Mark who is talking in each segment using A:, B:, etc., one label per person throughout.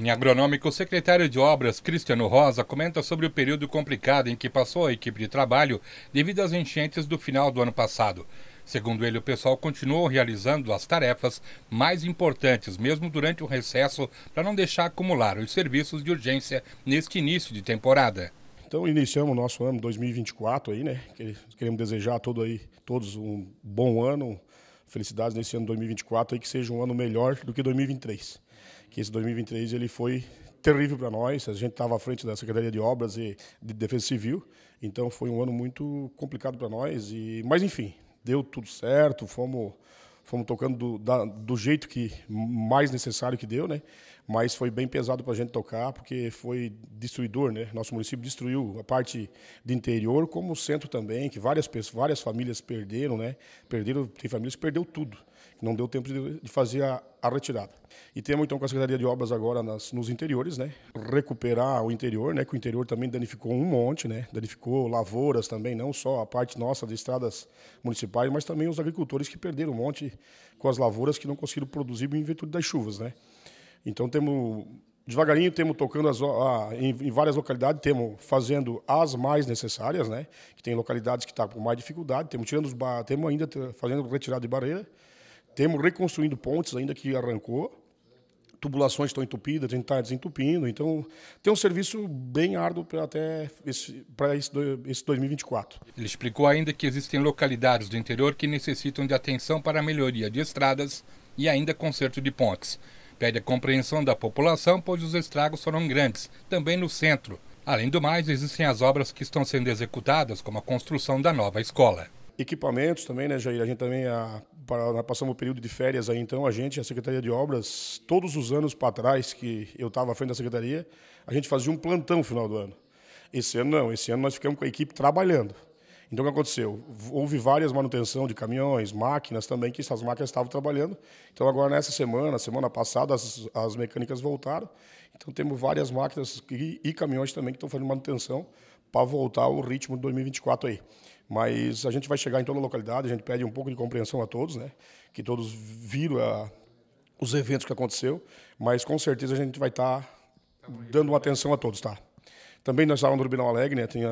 A: Em agronômico, o secretário de Obras, Cristiano Rosa, comenta sobre o período complicado em que passou a equipe de trabalho devido às enchentes do final do ano passado. Segundo ele, o pessoal continuou realizando as tarefas mais importantes, mesmo durante o recesso, para não deixar acumular os serviços de urgência neste início de temporada.
B: Então iniciamos o nosso ano 2024 aí, né? Queremos desejar a todo aí, todos um bom ano, felicidades nesse ano 2024 aí, que seja um ano melhor do que 2023 que esse 2023 ele foi terrível para nós. A gente estava à frente da Secretaria de Obras e de Defesa Civil, então foi um ano muito complicado para nós. E mas enfim, deu tudo certo, fomos fomos tocando do, da, do jeito que mais necessário que deu, né? Mas foi bem pesado para a gente tocar porque foi destruidor, né? Nosso município destruiu a parte de interior como o centro também, que várias pessoas, várias famílias perderam, né? Perderam, tem famílias que perdeu tudo, não deu tempo de, de fazer a, a retirada. E temos então com a Secretaria de Obras agora nas, nos interiores, né? Recuperar o interior, né? Que o interior também danificou um monte, né? Danificou lavouras também, não só a parte nossa de estradas municipais, mas também os agricultores que perderam um monte com as lavouras que não conseguiram produzir em virtude das chuvas, né? Então temos devagarinho temos tocando as, a, em, em, várias localidades, temos fazendo as mais necessárias, né? Que tem localidades que estão tá com mais dificuldade, temos tirando os temos ainda fazendo retirada de barreira temos reconstruindo pontes ainda que arrancou. Tubulações estão entupidas, a gente está desentupindo. Então, tem um serviço bem árduo para até esse, pra esse, esse 2024.
A: Ele explicou ainda que existem localidades do interior que necessitam de atenção para a melhoria de estradas e ainda conserto de pontes. Pede a compreensão da população, pois os estragos foram grandes, também no centro. Além do mais, existem as obras que estão sendo executadas, como a construção da nova escola.
B: Equipamentos também, né, Jair? A gente também, a para, passamos um período de férias aí, então a gente, a Secretaria de Obras, todos os anos para trás que eu estava à frente da Secretaria, a gente fazia um plantão no final do ano. Esse ano não, esse ano nós ficamos com a equipe trabalhando. Então o que aconteceu? Houve várias manutenção de caminhões, máquinas também, que essas máquinas estavam trabalhando. Então agora nessa semana, semana passada, as, as mecânicas voltaram. Então temos várias máquinas e, e caminhões também que estão fazendo manutenção para voltar ao ritmo de 2024 aí. Mas a gente vai chegar em toda a localidade, a gente pede um pouco de compreensão a todos, né? que todos viram a, os eventos que aconteceu, mas com certeza a gente vai estar tá dando uma atenção a todos. Tá? Também nós estávamos no Urbinal Alegre, né? tinha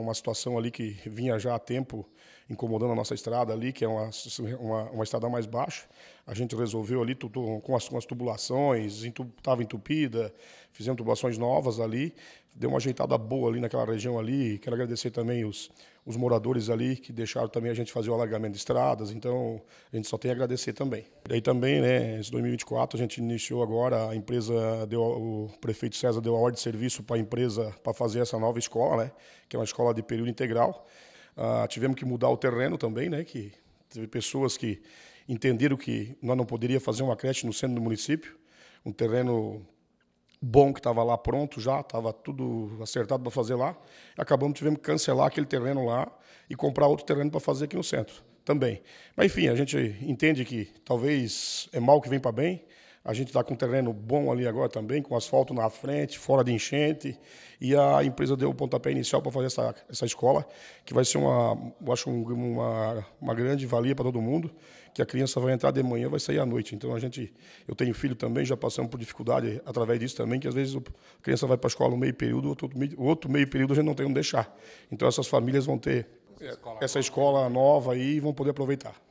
B: uma situação ali que vinha já há tempo incomodando a nossa estrada ali, que é uma, uma, uma estrada mais baixa. A gente resolveu ali tudo, com, as, com as tubulações, estava entupida, fizemos tubulações novas ali, deu uma ajeitada boa ali naquela região ali. Quero agradecer também os, os moradores ali que deixaram também a gente fazer o alargamento de estradas, então a gente só tem a agradecer também. E também, né, esse 2024 a gente iniciou agora, a empresa deu, o prefeito César deu a ordem de serviço para a empresa para fazer essa nova escola, né, que é uma escola de período integral. Ah, tivemos que mudar o terreno também, né? Que teve pessoas que entenderam que nós não poderia fazer uma creche no centro do município, um terreno bom que estava lá pronto já, estava tudo acertado para fazer lá. Acabamos tivemos que cancelar aquele terreno lá e comprar outro terreno para fazer aqui no centro também. Mas enfim, a gente entende que talvez é mal que vem para bem. A gente está com um terreno bom ali agora também, com asfalto na frente, fora de enchente. E a empresa deu o pontapé inicial para fazer essa, essa escola, que vai ser uma, eu acho uma, uma grande valia para todo mundo, que a criança vai entrar de manhã vai sair à noite. Então a gente, eu tenho filho também, já passamos por dificuldade através disso também, que às vezes a criança vai para a escola um meio período, outro meio, outro meio período a gente não tem onde deixar. Então essas famílias vão ter essa escola nova aí e vão poder aproveitar.